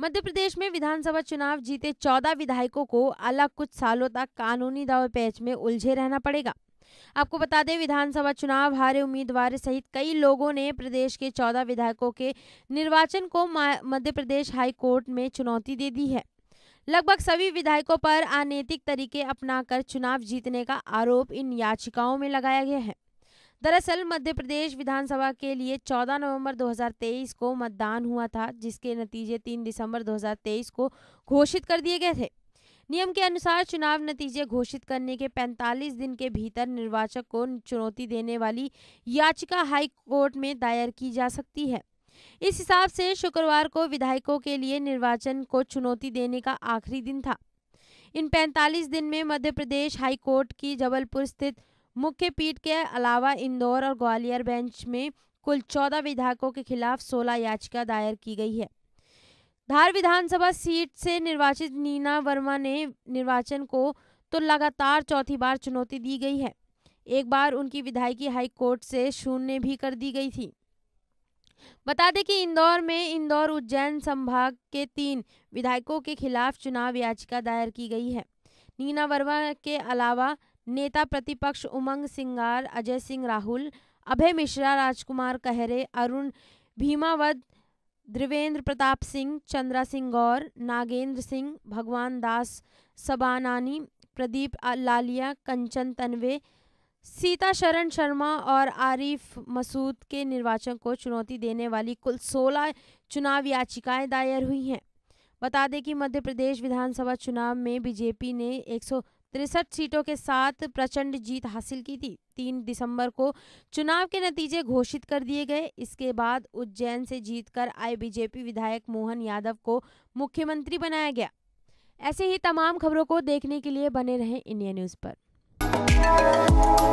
मध्य प्रदेश में विधानसभा चुनाव जीते चौदह विधायकों को अलग कुछ सालों तक कानूनी दावे पैच में उलझे रहना पड़ेगा आपको बता दें विधानसभा चुनाव हारे उम्मीदवार सहित कई लोगों ने प्रदेश के चौदह विधायकों के निर्वाचन को मध्य प्रदेश हाई कोर्ट में चुनौती दे दी है लगभग सभी विधायकों पर अनैतिक तरीके अपनाकर चुनाव जीतने का आरोप इन याचिकाओं में लगाया गया है दरअसल मध्य प्रदेश विधानसभा के लिए 14 नवंबर 2023 को मतदान हुआ था जिसके नतीजे 3 दिसंबर 2023 को घोषित कर दिए गए थे नियम के अनुसार चुनाव नतीजे घोषित करने के 45 दिन के भीतर निर्वाचक को चुनौती देने वाली याचिका हाई कोर्ट में दायर की जा सकती है इस हिसाब से शुक्रवार को विधायकों के लिए निर्वाचन को चुनौती देने का आखिरी दिन था इन 45 दिन में मध्य प्रदेश हाई कोर्ट की जबलपुर स्थित मुख्य पीठ के अलावा इंदौर और ग्वालियर बेंच में कुल चौदह विधायकों के खिलाफ सोलह याचिका दायर की गई है धार विधानसभा सीट से निर्वाचित नीना वर्मा ने निर्वाचन को तो लगातार चौथी बार चुनौती दी गई है एक बार उनकी विधायकी हाई कोर्ट से शून्य भी कर दी गई थी बता दें कि इंदौर में इंदौर उज्जैन संभाग के तीन विधायकों के खिलाफ चुनाव याचिका दायर की गई है नीना वर्मा के अलावा नेता प्रतिपक्ष उमंग सिंगार अजय सिंह राहुल अभय मिश्रा राजकुमार कहरे अरुण भीमावत द्रिवेंद्र प्रताप सिंह चंद्रा सिंह गौर नागेंद्र सिंह भगवान दास सबानानी प्रदीप लालिया कंचन तनवे सीता शरण शर्मा और आरिफ मसूद के निर्वाचन को चुनौती देने वाली कुल 16 चुनाव याचिकाएं दायर हुई हैं बता दें कि मध्य प्रदेश विधानसभा चुनाव में बीजेपी ने एक तिरसठ सीटों के साथ प्रचंड जीत हासिल की थी तीन दिसंबर को चुनाव के नतीजे घोषित कर दिए गए इसके बाद उज्जैन से जीतकर आए बीजेपी विधायक मोहन यादव को मुख्यमंत्री बनाया गया ऐसे ही तमाम खबरों को देखने के लिए बने रहें इंडिया न्यूज़ पर